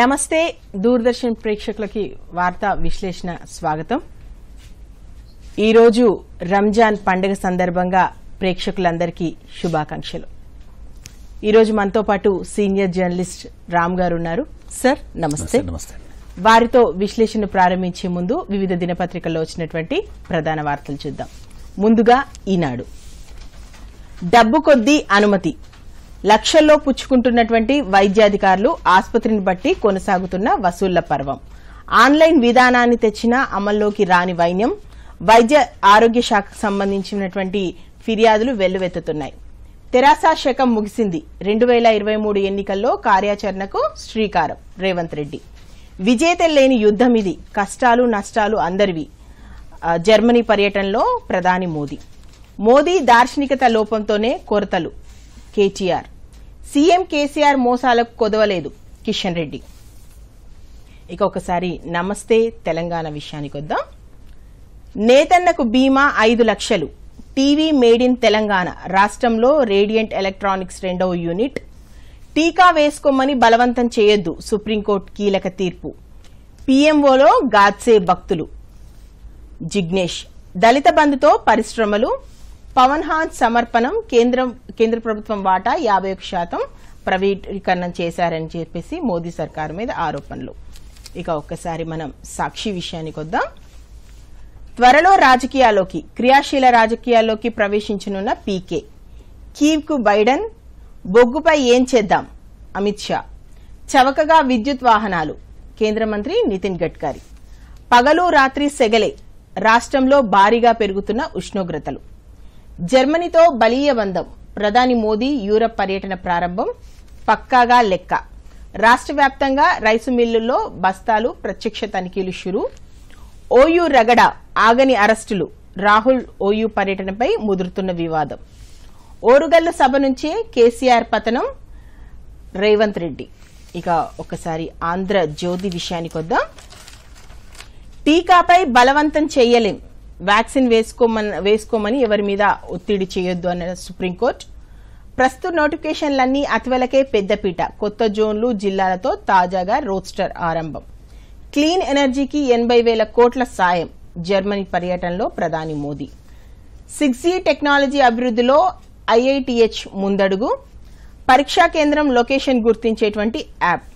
నమస్తే దూరదర్శన్ ప్రేక్షకులకి వార్తా విశ్లేషణ స్వాగతం ఈరోజు రంజాన్ పండుగ సందర్భంగా ప్రేక్షకులందరికీ శుభాకాంక్షలు ఈరోజు మనతో పాటు సీనియర్ జర్నలిస్ట్ రామ్ గారు ఉన్నారు సార్ నమస్తే వారితో విశ్లేషణ ప్రారంభించే ముందు వివిధ దినపత్రికల్లో వచ్చినటువంటి ప్రధాన వార్తలు చూద్దాం ముందుగా ఈనాడు డబ్బు కొద్దీ అనుమతి లక్షల్లో పుచ్చుకుంటున్నటువంటి వైద్యాధికారులు ఆసుపత్రిని బట్టి కొనసాగుతున్న వసూళ్ల పర్వం ఆన్లైన్ విధానాన్ని తెచ్చిన అమల్లోకి రాని వైన్యం వైద్య ఆరోగ్య శాఖకు సంబంధించినటువంటి ఫిర్యాదులు వెల్లువెత్తుతున్నాయి తెరాస శకం ముగిసింది రెండు వేల ఇరవై మూడు ఎన్నికల్లో కార్యాచరణకు శ్రీకారం రేవంత్ రెడ్డి విజేత లేని యుద్దం ఇది కష్టాలు నష్టాలు అందరివి జర్మనీ పర్యటనలో ప్రధాని మోదీ మోదీ దార్శనికత లోపంతోనే కొరతలు కేటీఆర్ సీఎం కేసీఆర్ మోసాలకు కొదవలేదు కిషన్ రెడ్డి ఇక ఒకసారి నమస్తే తెలంగాణ విషయానికి వద్దాం నేతన్నకు బీమా ఐదు లక్షలు టీవీ మేడ్ ఇన్ తెలంగాణ రాష్ట్రంలో రేడియంట్ ఎలక్ట్రానిక్స్ రెండవ యూనిట్ టీకా వేసుకోమని బలవంతం చేయొద్దు సుప్రీంకోర్టు కీలక తీర్పు పీఎంఓలో గాడ్సే భక్తులు జిగ్నేష్ దళిత బంధుతో పరిశ్రమలు పవన్ హాన్ సమర్పణం కేంద్రం కేంద్ర ప్రభుత్వం వాటా యాభై శాతం ప్రైవేటీకరణ చేశారని చెప్పేసి మోదీ సర్కార్ మీద ఆరోపణలు ఇక ఒక్కసారి మనం సాక్షి విషయానికి వద్దాం త్వరలో రాజకీయాల్లోకి క్రియాశీల రాజకీయాల్లోకి ప్రవేశించనున్న పీకే కీవ్కు బైడెన్ బొగ్గుపై ఏం చేద్దాం అమిత్ షా చవకగా విద్యుత్ వాహనాలు కేంద్ర మంత్రి నితిన్ గడ్కరీ పగలు రాత్రి సెగలే రాష్ట్రంలో భారీగా పెరుగుతున్న ఉష్ణోగ్రతలు జర్మనీతో బలీయ బంధం ప్రధాని మోదీ యూరప్ పర్యటన ప్రారంభం పక్కాగా లెక్క రాష్ట్ర వ్యాప్తంగా రైసు మిల్లుల్లో బస్తాలు ప్రత్యక్ష తనిఖీలు షురు ఓయూ రగడ ఆగని అరెస్టులు రాహుల్ ఓయూ పర్యటనపై ముదురుతున్న వివాదం ఓరుగల్లు సభ నుంచే కేసీఆర్ పతనం రేవంత్ రెడ్డి ఇక ఒకసారి ఆంధ్ర జ్యోతి విషయానికి వద్దాం టీకాపై బలవంతం చేయలేం వ్యాక్సిన్ వేసుకోమని వేసుకోమని ఎవరి మీద ఒత్తిడి చేయొద్దు అన్న సుప్రీంకోర్టు ప్రస్తుత నోటిఫికేషన్లన్నీ అతివలకే పెద్దపీట కొత్త జోన్లు జిల్లాలతో తాజాగా రోస్టర్ ఆరంభం క్లీన్ ఎనర్జీకి ఎనభై వేల కోట్ల సాయం జర్మనీ పర్యటనలో ప్రధాని మోదీ సిక్స్ జీ టెక్నాలజీ అభివృద్ధిలో ఐఐటిహెచ్ ముందడుగు పరీక్షా కేంద్రం లొకేషన్ గుర్తించేటువంటి యాప్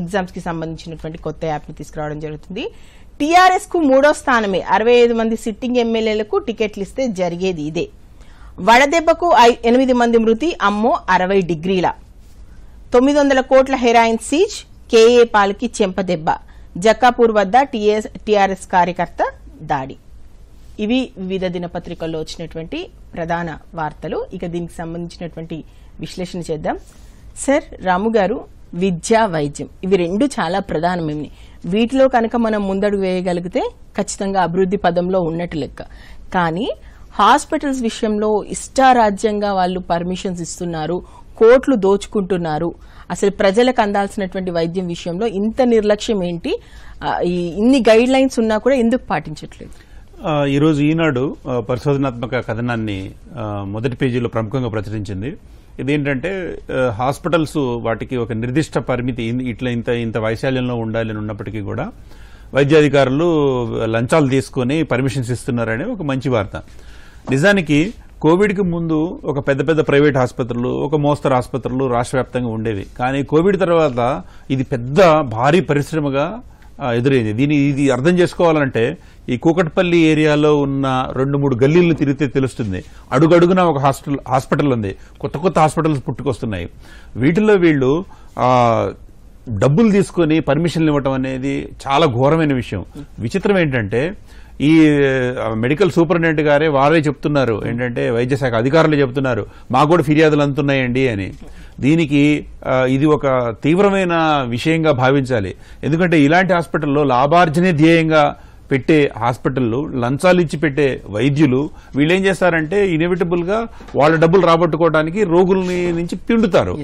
ఎగ్జామ్స్కి సంబంధించినటువంటి కొత్త యాప్ని తీసుకురావడం జరుగుతుంది టీఆర్ఎస్కు మూడో స్థానమే అరవై ఐదు మంది సిట్టింగ్ ఎమ్మెల్యేలకు టికెట్లు ఇస్తే జరిగేది ఇదే వడదెబ్బకు ఎనిమిది మంది మృతి అమ్మో అరవై డిగ్రీల తొమ్మిది వందల కోట్ల హెరాయిన్ సీజ్ కేఏ పాల్కి చెంపదెబ్బ జక్కాపూర్ వద్ద టీఆర్ఎస్ కార్యకర్త దాడి ఇవి వివిధ దినపత్రికల్లో వచ్చినటువంటి ప్రధాన వార్తలు ఇక దీనికి సంబంధించినటువంటి విశ్లేషణ చేద్దాం సార్ రాము గారు విద్య వైద్యం ఇవి రెండు చాలా ప్రధానమేమి వీటిలో కనుక మనం ముందడుగు వేయగలిగితే ఖచ్చితంగా అభివృద్ధి పదంలో ఉన్నట్టు లెక్క కానీ హాస్పిటల్స్ విషయంలో ఇష్టారాజ్యంగా వాళ్ళు పర్మిషన్స్ ఇస్తున్నారు కోట్లు దోచుకుంటున్నారు అసలు ప్రజలకు అందాల్సినటువంటి వైద్యం విషయంలో ఇంత నిర్లక్ష్యం ఏంటి ఇన్ని గైడ్ లైన్స్ ఉన్నా కూడా ఎందుకు పాటించట్లేదు ఈరోజు ఈనాడు పరిశోధనాత్మక కథనాన్ని మొదటి పేజీలో ప్రముఖంగా ప్రచురించింది ఇదేంటంటే హాస్పిటల్స్ వాటికి ఒక నిర్దిష్ట పరిమితి ఇట్లా ఇంత ఇంత వైశాల్యంలో ఉండాలని ఉన్నప్పటికీ కూడా వైద్యాధికారులు లంచాలు తీసుకొని పర్మిషన్స్ ఇస్తున్నారనే ఒక మంచి వార్త నిజానికి కోవిడ్కి ముందు ఒక పెద్ద పెద్ద ప్రైవేట్ ఆసుపత్రులు ఒక మోస్తరు ఆసుపత్రులు రాష్ట్ర ఉండేవి కానీ కోవిడ్ తర్వాత ఇది పెద్ద భారీ పరిశ్రమగా ఎదురైంది దీని ఇది అర్థం చేసుకోవాలంటే ఈ కూకట్పల్లి ఏరియాలో ఉన్న రెండు మూడు గల్లీలను తిరిగితే తెలుస్తుంది అడుగడుగున ఒక హాస్టల్ హాస్పిటల్ ఉంది కొత్త కొత్త హాస్పిటల్స్ పుట్టుకొస్తున్నాయి వీటిలో వీళ్ళు డబ్బులు తీసుకొని పర్మిషన్లు ఇవ్వటం అనేది చాలా ఘోరమైన విషయం విచిత్రం ఏంటంటే ఈ మెడికల్ సూపరింటెండెంట్ గారే వారే చెప్తున్నారు ఏంటంటే వైద్య శాఖ అధికారులు చెప్తున్నారు మాకు కూడా ఫిర్యాదులు అందుతున్నాయండి అని దీనికి ఇది ఒక తీవ్రమైన విషయంగా భావించాలి ఎందుకంటే ఇలాంటి హాస్పిటల్లో లాభార్జనే ధ్యేయంగా పెట్టే హాస్పిటల్లు లంచాలు ఇచ్చి పెట్టే వైద్యులు వీళ్ళు ఏం చేస్తారంటే ఇన్ఎవిటబుల్ గా వాళ్ళ డబ్బులు రాబట్టుకోవడానికి రోగుల్ని నుంచి పిండుతారు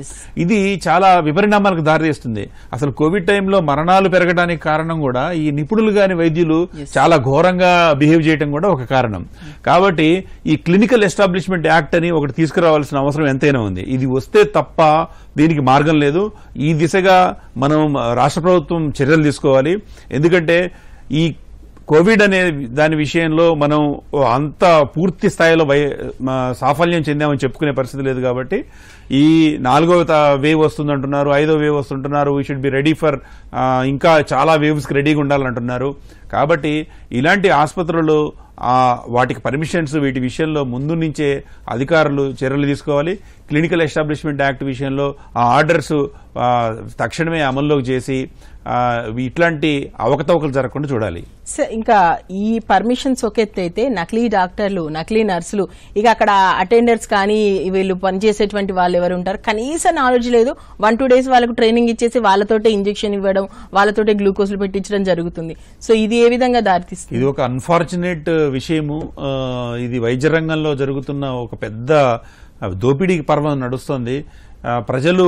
ఇది చాలా విపరిణామాలకు దారితీస్తుంది అసలు కోవిడ్ టైంలో మరణాలు పెరగడానికి కారణం కూడా ఈ నిపుణులు కాని వైద్యులు చాలా ఘోరంగా బిహేవ్ చేయడం కూడా ఒక కారణం కాబట్టి ఈ క్లినికల్ ఎస్టాబ్లిష్మెంట్ యాక్ట్ అని ఒకటి తీసుకురావాల్సిన అవసరం ఎంతైనా ఉంది ఇది వస్తే తప్ప దీనికి మార్గం లేదు ఈ దిశగా మనం రాష్ట్ర ప్రభుత్వం చర్యలు తీసుకోవాలి ఎందుకంటే ఈ కోవిడ్ అనే దాని విషయంలో మనం అంత పూర్తి స్థాయిలో సాఫల్యం చెందామని చెప్పుకునే పరిస్థితి లేదు కాబట్టి ఈ నాలుగో వేవ్ వస్తుందంటున్నారు ఐదో వేవ్ వస్తుంటున్నారు we should be ready for ఇంకా చాలా వేవ్స్కి రెడీగా ఉండాలంటున్నారు కాబట్టి ఇలాంటి ఆసుపత్రులు వాటికి పర్మిషన్స్ వీటి విషయంలో ముందు నుంచే అధికారులు చర్యలు తీసుకోవాలి క్లినికల్ ఎస్టాబ్లిష్మెంట్ యాక్ట్ విషయంలో ఆ ఆర్డర్స్ తక్షణమే అమల్లోకి చేసి ఇట్లాంటి అవకతవకలు జరగకుండా చూడాలి ఇంకా ఈ పర్మిషన్స్ ఒకెత్తైతే నకిలీ డాక్టర్లు నకిలీ నర్సులు ఇక అక్కడ అటెండర్స్ కానీ వీళ్ళు పనిచేసేటువంటి వాళ్ళు ఎవరు ఉంటారు కనీసం నాలెడ్జ్ లేదు వన్ టూ డేస్ వాళ్ళకు ట్రైనింగ్ ఇచ్చేసి వాళ్ళతోటే ఇంజక్షన్ ఇవ్వడం వాళ్ళతోటే గ్లూకోజ్లు పెట్టించడం జరుగుతుంది సో ఇది ఏ విధంగా దారితీస్తుంది ఇది ఒక అన్ఫార్చునేట్ విషయము ఇది వైద్య రంగంలో జరుగుతున్న ఒక పెద్ద దోపిడీ పర్వం నడుస్తుంది ప్రజలు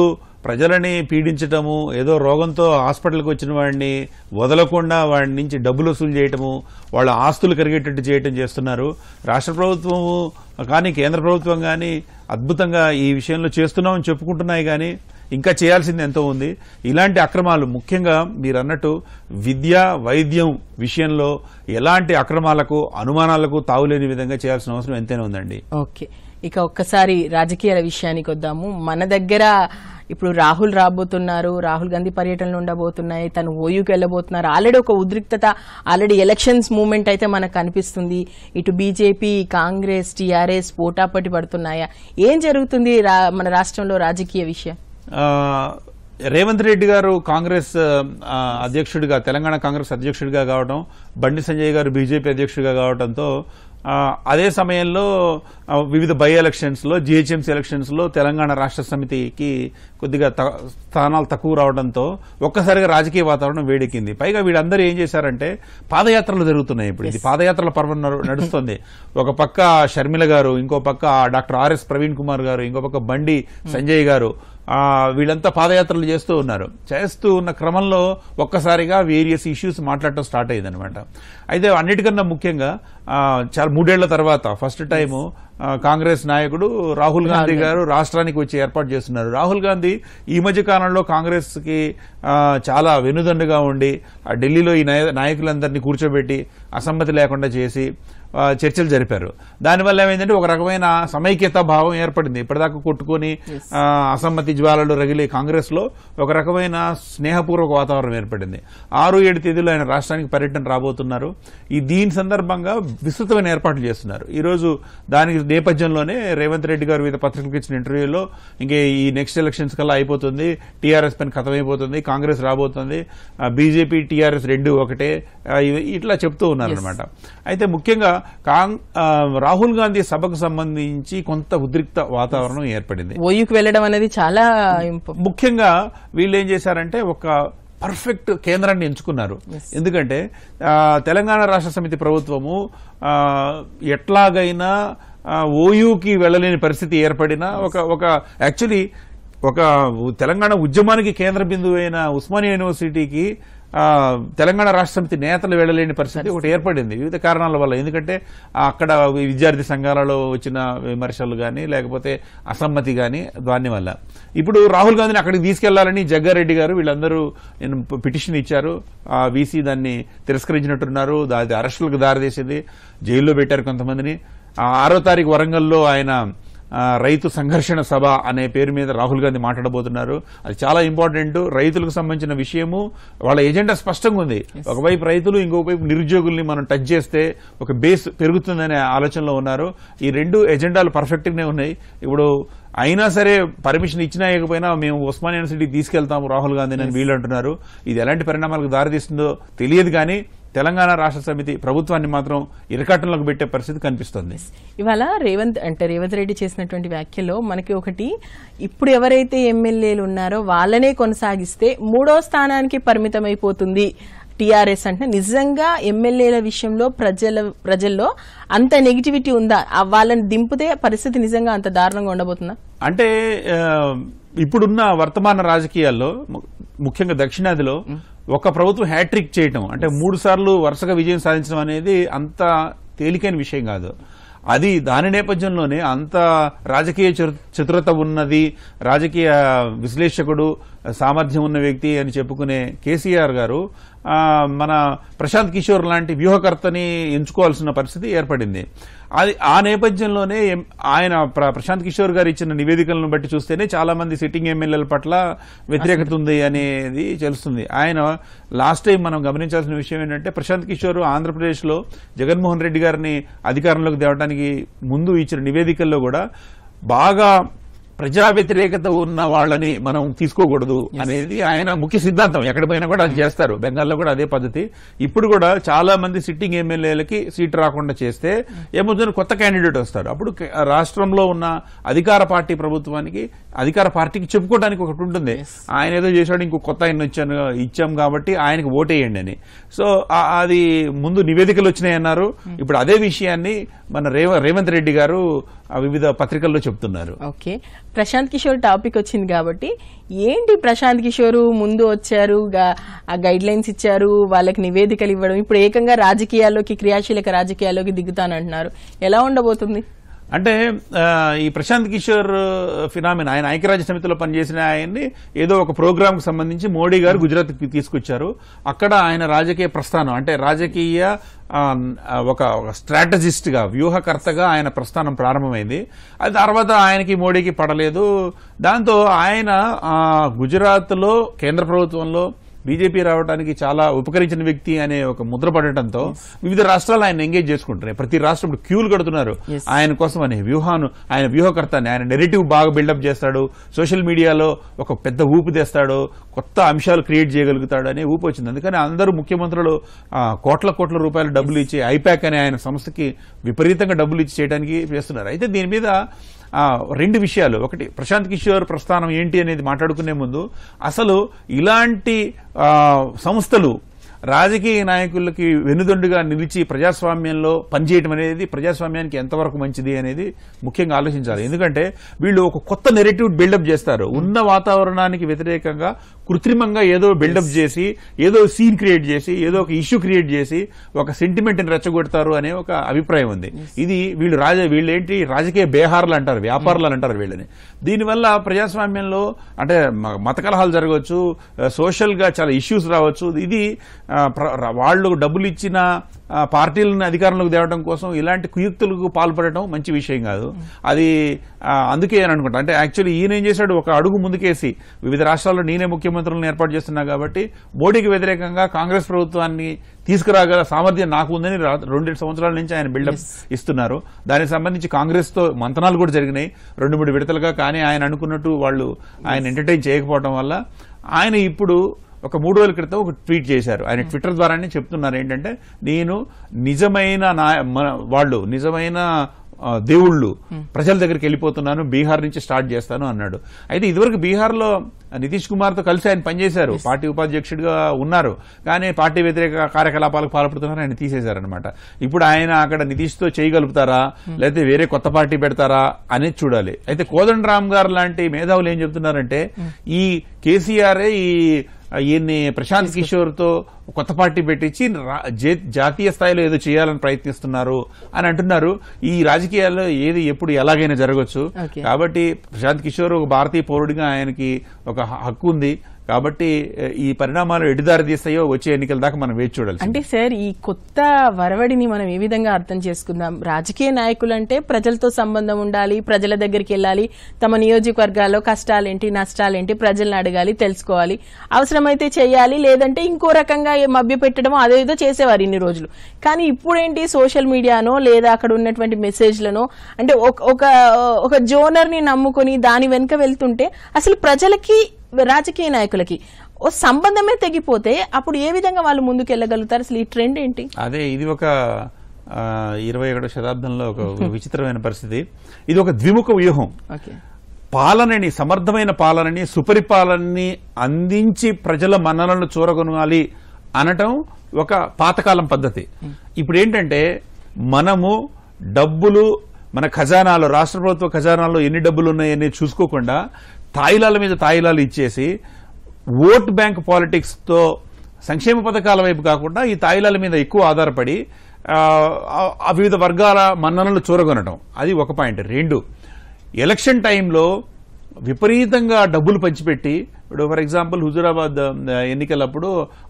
ప్రజలని పీడించటము ఏదో రోగంతో హాస్పిటల్కి వచ్చిన వాడిని వదలకుండా వాడి నుంచి డబ్బులు వసూలు చేయటము వాళ్ళ ఆస్తులు కరిగేటట్టు చేయటం చేస్తున్నారు రాష్ట్ర ప్రభుత్వము కానీ కేంద్ర ప్రభుత్వం కానీ అద్భుతంగా ఈ విషయంలో చేస్తున్నామని చెప్పుకుంటున్నాయి కానీ ఇంకా చేయాల్సింది ఎంతో ఉంది ఇలాంటి అక్రమాలు ముఖ్యంగా మీరు అన్నట్టు విద్య వైద్యం విషయంలో ఎలాంటి అక్రమాలకు అనుమానాలకు తావులేని విధంగా చేయాల్సిన అవసరం ఎంతైనా ఉందండి ఓకే ఇక ఒక్కసారి రాజకీయాల విషయానికి వద్దాము మన దగ్గర ఇప్పుడు రాహుల్ రాబోతున్నారు రాహుల్ గాంధీ పర్యటనలు ఉండబోతున్నాయి తను ఓయూకి వెళ్ళబోతున్నారు ఆల్రెడీ ఒక ఉద్రిక్తత ఆల్రెడీ ఎలక్షన్స్ మూమెంట్ అయితే మనకు కనిపిస్తుంది ఇటు బీజేపీ కాంగ్రెస్ టీఆర్ఎస్ పోటాపటి పడుతున్నాయా ఏం జరుగుతుంది మన రాష్ట్రంలో రాజకీయ విషయం రేవంత్ రెడ్డి గారు కాంగ్రెస్ అధ్యక్షుడిగా తెలంగాణ కాంగ్రెస్ అధ్యక్షుడిగా కావడం బండి సంజయ్ గారు బీజేపీ అధ్యక్షుడిగా కావడంతో అదే సమయంలో వివిధ బై ఎలక్షన్స్లో జిహెచ్ఎంసీ ఎలక్షన్స్లో తెలంగాణ రాష్ట్ర సమితికి కొద్దిగా స్థానాలు తక్కువ రావడంతో ఒక్కసారిగా రాజకీయ వాతావరణం వేడెక్కింది పైగా వీళ్ళందరూ ఏం చేశారంటే పాదయాత్రలు జరుగుతున్నాయి ఇప్పుడు ఇది పాదయాత్రల పర్వం నడుస్తుంది ఒక పక్క షర్మిల గారు ఇంకో పక్క డాక్టర్ ఆర్ఎస్ ప్రవీణ్ కుమార్ గారు ఇంకో పక్క బండి hmm. సంజయ్ గారు వీళ్ళంతా పాదయాత్రలు చేస్తూ ఉన్నారు చేస్తూ ఉన్న క్రమంలో ఒక్కసారిగా వేరియస్ ఇష్యూస్ మాట్లాడటం స్టార్ట్ అయ్యిందనమాట అయితే అన్నిటికన్నా ముఖ్యంగా చాలా మూడేళ్ల తర్వాత ఫస్ట్ టైము కాంగ్రెస్ నాయకుడు రాహుల్ గాంధీ గారు రాష్ట్రానికి వచ్చి ఏర్పాటు చేస్తున్నారు రాహుల్ గాంధీ ఈ మధ్య కాలంలో కాంగ్రెస్కి చాలా వెనుదండుగా ఉండి ఢిల్లీలో ఈ నాయకులందరినీ కూర్చోబెట్టి అసమ్మతి లేకుండా చేసి చర్చలు జరిపారు దానివల్ల ఏమైందంటే ఒక రకమైన సమైక్యత భావం ఏర్పడింది ఇప్పటిదాకా కొట్టుకొని అసమ్మతి జ్వాలలు రగిలే కాంగ్రెస్లో ఒక రకమైన స్నేహపూర్వక వాతావరణం ఏర్పడింది ఆరు ఏడు తేదీలో ఆయన రాష్ట్రానికి పర్యటన రాబోతున్నారు ఈ దీని సందర్భంగా విస్తృతమైన ఏర్పాట్లు చేస్తున్నారు ఈరోజు దానికి నేపథ్యంలోనే రేవంత్ రెడ్డి గారు వివిధ పత్రికలకు ఇచ్చిన ఇంటర్వ్యూలో ఇంకే ఈ నెక్స్ట్ ఎలక్షన్స్ కల్లా అయిపోతుంది టీఆర్ఎస్ పని ఖతమైపోతుంది కాంగ్రెస్ రాబోతుంది బీజేపీ టీఆర్ఎస్ రెండు ఒకటే ఇట్లా చెప్తూ ఉన్నారనమాట అయితే ముఖ్యంగా రాహుల్ గాంధీ సభకు సంబంధించి కొంత ఉద్రిక్త వాతావరణం ఏర్పడింది ఓయూకి వెళ్ళడం అనేది చాలా ముఖ్యంగా వీళ్ళు ఏం చేశారంటే ఒక పర్ఫెక్ట్ కేంద్రాన్ని ఎంచుకున్నారు ఎందుకంటే తెలంగాణ రాష్ట్ర సమితి ప్రభుత్వము ఎట్లాగైనా ఓయూకి వెళ్ళలేని పరిస్థితి ఏర్పడినా ఒక ఒక యాక్చువల్లీ ఒక తెలంగాణ ఉద్యమానికి కేంద్ర బిందువు అయిన ఉస్మానియా యూనివర్సిటీకి తెలంగాణ రాష్ట్ర సమితి నేతలు వెళ్ళలేని పరిస్థితి ఒకటి ఏర్పడింది వివిధ కారణాల వల్ల ఎందుకంటే అక్కడ విద్యార్థి సంఘాలలో వచ్చిన విమర్శలు కానీ లేకపోతే అసమ్మతి కానీ దాని వల్ల ఇప్పుడు రాహుల్ గాంధీని అక్కడికి తీసుకెళ్లాలని జగ్గారెడ్డి గారు వీళ్ళందరూ నేను పిటిషన్ ఇచ్చారు ఆ వీసీ దాన్ని తిరస్కరించినట్టున్నారు అది అరెస్టులకు దారితీసింది జైల్లో పెట్టారు కొంతమందిని ఆరో తారీఖు వరంగల్లో ఆయన రైతు సంఘర్షణ సభ అనే పేరు మీద రాహుల్ గాంధీ మాట్లాడబోతున్నారు అది చాలా ఇంపార్టెంట్ రైతులకు సంబంధించిన విషయము వాళ్ళ ఎజెండా స్పష్టంగా ఉంది ఒకవైపు రైతులు ఇంకోవైపు నిరుద్యోగుల్ని మనం టచ్ చేస్తే ఒక బేస్ పెరుగుతుందనే ఆలోచనలో ఉన్నారు ఈ రెండు ఎజెండాలు పర్ఫెక్ట్గానే ఉన్నాయి ఇప్పుడు అయినా సరే పర్మిషన్ ఇచ్చినా ఇకపోయినా మేము ఉస్మానియా సిటీకి తీసుకెళ్తాము రాహుల్ గాంధీని అని వీళ్ళు అంటున్నారు ఇది ఎలాంటి పరిణామాలకు దారితీస్తుందో తెలియదు కానీ తెలంగాణ రాష్ట్ర సమితి ప్రభుత్వాన్ని మాత్రం ఇరకట్టంలోకి పెట్టే పరిస్థితి కనిపిస్తుంది ఇవాళ రేవంత్ అంటే రేవంత్ రెడ్డి చేసినటువంటి వ్యాఖ్యలో మనకి ఒకటి ఇప్పుడు ఎవరైతే ఎమ్మెల్యేలు ఉన్నారో వాళ్ళనే కొనసాగిస్తే మూడో స్థానానికి పరిమితమైపోతుంది టీఆర్ఎస్ అంటే నిజంగా ఎమ్మెల్యేల విషయంలో ప్రజల ప్రజల్లో అంత నెగిటివిటీ ఉందా వాళ్ళని దింపితే పరిస్థితి నిజంగా అంత దారుణంగా ఉండబోతుందా అంటే ఇప్పుడున్న వర్తమాన రాజకీయాల్లో ముఖ్యంగా దక్షిణాదిలో ఒక ప్రభుత్వం హ్యాట్రిక్ చేయటం అంటే మూడు సార్లు వరుసగా విజయం సాధించడం అనేది అంత తేలికైన విషయం కాదు అది దాని నేపథ్యంలోనే అంత రాజకీయ చతురత ఉన్నది రాజకీయ విశ్లేషకుడు సామర్థ్యం ఉన్న వ్యక్తి అని చెప్పుకునే కేసీఆర్ గారు మన ప్రశాంత్ కిషోర్ లాంటి వ్యూహకర్తని ఎంచుకోవాల్సిన పరిస్థితి ఏర్పడింది అది ఆ నేపథ్యంలోనే ఆయన ప్రశాంత్ కిషోర్ గారు ఇచ్చిన నివేదికలను బట్టి చూస్తేనే చాలామంది సిట్టింగ్ ఎమ్మెల్యేల పట్ల వ్యతిరేకత ఉంది అనేది తెలుస్తుంది ఆయన లాస్ట్ టైం మనం గమనించాల్సిన విషయం ఏంటంటే ప్రశాంత్ కిషోర్ ఆంధ్రప్రదేశ్లో జగన్మోహన్ రెడ్డి గారిని అధికారంలోకి తేవడానికి ముందు ఇచ్చిన నివేదికల్లో కూడా బాగా ప్రజా వ్యతిరేకత ఉన్న వాళ్ళని మనం తీసుకోకూడదు అనేది ఆయన ముఖ్య సిద్ధాంతం ఎక్కడ పోయినా కూడా అది చేస్తారు బెంగాల్లో కూడా అదే పద్ధతి ఇప్పుడు కూడా చాలా మంది సిట్టింగ్ ఎమ్మెల్యేలకి సీట్ రాకుండా చేస్తే ఏమవుతుంది కొత్త క్యాండిడేట్ వస్తారు అప్పుడు రాష్ట్రంలో ఉన్న అధికార పార్టీ ప్రభుత్వానికి అధికార పార్టీకి చెప్పుకోవడానికి ఒకటి ఉంటుంది ఆయన ఏదో చేశాడు ఇంకో కొత్త ఆయన వచ్చాను ఇచ్చాం కాబట్టి ఆయనకు ఓటేయండి అని సో అది ముందు నివేదికలు వచ్చినాయన్నారు hmm. ఇప్పుడు అదే విషయాన్ని మన రేవ రేవంత్ రెడ్డి గారు వివిధ పత్రికల్లో చెప్తున్నారు ఓకే ప్రశాంత్ కిషోర్ టాపిక్ వచ్చింది కాబట్టి ఏంటి ప్రశాంత్ కిషోర్ ముందు వచ్చారు ఆ గైడ్ లైన్స్ ఇచ్చారు వాళ్ళకి నివేదికలు ఇవ్వడం ఇప్పుడు ఏకంగా రాజకీయాల్లోకి క్రియాశీలక రాజకీయాల్లోకి దిగుతానంటున్నారు ఎలా ఉండబోతుంది అంటే ఈ ప్రశాంత్ కిషోర్ ఫినామిన్ ఆయన ఐక్యరాజ్య సమితిలో పనిచేసిన ఆయన్ని ఏదో ఒక ప్రోగ్రాంకు సంబంధించి మోడీ గారు గుజరాత్కి తీసుకొచ్చారు అక్కడ ఆయన రాజకీయ ప్రస్థానం అంటే రాజకీయ ఒక స్ట్రాటజిస్ట్గా వ్యూహకర్తగా ఆయన ప్రస్థానం ప్రారంభమైంది అది తర్వాత ఆయనకి మోడీకి పడలేదు దాంతో ఆయన గుజరాత్లో కేంద్ర ప్రభుత్వంలో బీజేపీ రావడానికి చాలా ఉపకరించిన వ్యక్తి అనే ఒక ముద్ర పడటంతో వివిధ రాష్ట్రాలు ఆయన ఎంగేజ్ చేసుకుంటున్నాయి ప్రతి రాష్ట్రం ఇప్పుడు క్యూలు కడుతున్నారు ఆయన కోసం అనే వ్యూహాను ఆయన వ్యూహకర్త ఆయన నెరేటివ్ బాగా బిల్డప్ చేస్తాడు సోషల్ మీడియాలో ఒక పెద్ద ఊపు తెస్తాడు కొత్త అంశాలు క్రియేట్ చేయగలుగుతాడు అనే ఊపు వచ్చింది అందుకని అందరూ ముఖ్యమంత్రులు కోట్ల కోట్ల రూపాయలు డబ్బులు ఇచ్చి ఐపాక్ అనే ఆయన సంస్థకి విపరీతంగా డబ్బులు ఇచ్చి చేయడానికి చేస్తున్నారు అయితే దీని మీద రెండు విషయాలు ఒకటి ప్రశాంత్ కిషోర్ ప్రస్థానం ఏంటి అనేది మాట్లాడుకునే ముందు అసలు ఇలాంటి సంస్థలు రాజకీయ నాయకులకి వెనుదొండుగా నిలిచి ప్రజాస్వామ్యంలో పనిచేయటం అనేది ప్రజాస్వామ్యానికి ఎంతవరకు మంచిది అనేది ముఖ్యంగా ఆలోచించాలి ఎందుకంటే వీళ్ళు ఒక కొత్త నెరేటివ్ బిల్డప్ చేస్తారు ఉన్న వాతావరణానికి వ్యతిరేకంగా కృత్రిమంగా ఏదో బిల్డప్ చేసి ఏదో సీన్ క్రియేట్ చేసి ఏదో ఒక ఇష్యూ క్రియేట్ చేసి ఒక సెంటిమెంట్ని రెచ్చగొడతారు అనే ఒక అభిప్రాయం ఉంది ఇది వీళ్ళు రాజ ఏంటి రాజకీయ బేహార్లు అంటారు వ్యాపారాలు అంటారు వీళ్ళని దీనివల్ల ప్రజాస్వామ్యంలో అంటే మత కలహాలు జరగవచ్చు సోషల్గా చాలా ఇష్యూస్ రావచ్చు ఇది వాళ్ళు డబ్బులు ఇచ్చిన పార్టీలను అధికారంలోకి తేవడం కోసం ఇలాంటి కుయుక్తులకు పాల్పడటం మంచి విషయం కాదు అది అందుకే అని అనుకుంటా అంటే యాక్చువల్లీ ఈయన ఏం చేశాడు ఒక అడుగు ముందుకేసి వివిధ రాష్ట్రాల్లో నేనే ముఖ్యమంత్రులను ఏర్పాటు చేస్తున్నా కాబట్టి మోడీకి వ్యతిరేకంగా కాంగ్రెస్ ప్రభుత్వాన్ని తీసుకురాగల సామర్థ్యం నాకు ఉందని రెండు సంవత్సరాల నుంచి ఆయన బిల్డప్ ఇస్తున్నారు దానికి సంబంధించి కాంగ్రెస్ తో మంతనాలు కూడా జరిగినాయి రెండు మూడు విడతలుగా కానీ ఆయన అనుకున్నట్టు వాళ్ళు ఆయన ఎంటర్టైన్ చేయకపోవడం వల్ల ఆయన ఇప్పుడు ఒక మూడు రోజుల క్రితం ఒక ట్వీట్ చేశారు ఆయన ట్విట్టర్ ద్వారానే చెప్తున్నారు ఏంటంటే నేను నిజమైన నా వాళ్ళు నిజమైన దేవుళ్ళు ప్రజల దగ్గరికి వెళ్ళిపోతున్నాను బీహార్ నుంచి స్టార్ట్ చేస్తాను అన్నాడు అయితే ఇదివరకు బీహార్లో నితీష్ కుమార్తో కలిసి ఆయన పనిచేశారు పార్టీ ఉపాధ్యక్షుడిగా ఉన్నారు కానీ పార్టీ వ్యతిరేక కార్యకలాపాలకు పాల్పడుతున్నారు ఆయన తీసేశారనమాట ఇప్పుడు ఆయన అక్కడ నితీష్తో చేయగలుగుతారా లేకపోతే వేరే కొత్త పార్టీ పెడతారా అనేది చూడాలి అయితే కోదండరామ్ గారు లాంటి మేధావులు ఏం చెబుతున్నారంటే ఈ కేసీఆర్ఏ ఈ ఈయన్ని ప్రశాంత్ కిషోర్తో కొత్త పార్టీ పెట్టించి జాతీయ స్థాయిలో ఏదో చేయాలని ప్రయత్నిస్తున్నారు అని అంటున్నారు ఈ రాజకీయాల్లో ఏది ఎప్పుడు ఎలాగైనా జరగవచ్చు కాబట్టి ప్రశాంత్ కిషోర్ ఒక భారతీయ పౌరుడిగా ఆయనకి ఒక హక్కు ఉంది కాబట్టి ఈ పరిణామాలు ఎడిదారి తీస్తాయో వచ్చే ఎన్నికల దాకా మనం వేచి చూడాలి అంటే సార్ ఈ కొత్త వరవడిని మనం ఏ విధంగా అర్థం చేసుకుందాం రాజకీయ నాయకులు అంటే ప్రజలతో సంబంధం ఉండాలి ప్రజల దగ్గరికి వెళ్ళాలి తమ నియోజకవర్గాల్లో కష్టాలేంటి నష్టాలేంటి ప్రజలను అడగాలి తెలుసుకోవాలి అవసరమైతే చేయాలి లేదంటే ఇంకో రకంగా మభ్యపెట్టడం అదేదో చేసేవారు ఇన్ని రోజులు కానీ ఇప్పుడేంటి సోషల్ మీడియానో లేదా అక్కడ ఉన్నటువంటి మెసేజ్లనో అంటే ఒక ఒక జోనర్ని నమ్ముకొని దాని వెనుక వెళ్తుంటే అసలు ప్రజలకి రాజకీయ నాయకులకి ఓ సంబంధమే తెగిపోతే అప్పుడు ఏ విధంగా వాళ్ళు ముందుకు వెళ్ళగలుగుతారు అసలు ఈ ట్రెండ్ ఏంటి అదే ఇది ఒక ఇరవై ఒకటో శతాబ్దంలో ఒక విచిత్రమైన పరిస్థితి ఇది ఒక ద్విముఖ వ్యూహం పాలనని సమర్థమైన పాలనని సుపరిపాలనని అందించి ప్రజల మన్నలను చూరగొనాలి అనటం ఒక పాతకాలం పద్ధతి ఇప్పుడు ఏంటంటే మనము డబ్బులు మన ఖజానాలో రాష్ట్ర ప్రభుత్వ ఖజానాలో ఎన్ని డబ్బులు ఉన్నాయని చూసుకోకుండా తాయిలాల మీద తాయిలాలు ఇచ్చేసి ఓట్ బ్యాంక్ పాలిటిక్స్తో సంక్షేమ పథకాల వైపు కాకుండా ఈ తాయిలాల మీద ఎక్కువ ఆధారపడి వివిధ వర్గాల మన్ననలు చూరగొనడం అది ఒక పాయింట్ రెండు ఎలక్షన్ టైంలో విపరీతంగా డబ్బులు పంచిపెట్టి ఇప్పుడు ఫర్ ఎగ్జాంపుల్ హుజూరాబాద్ ఎన్నికలప్పుడు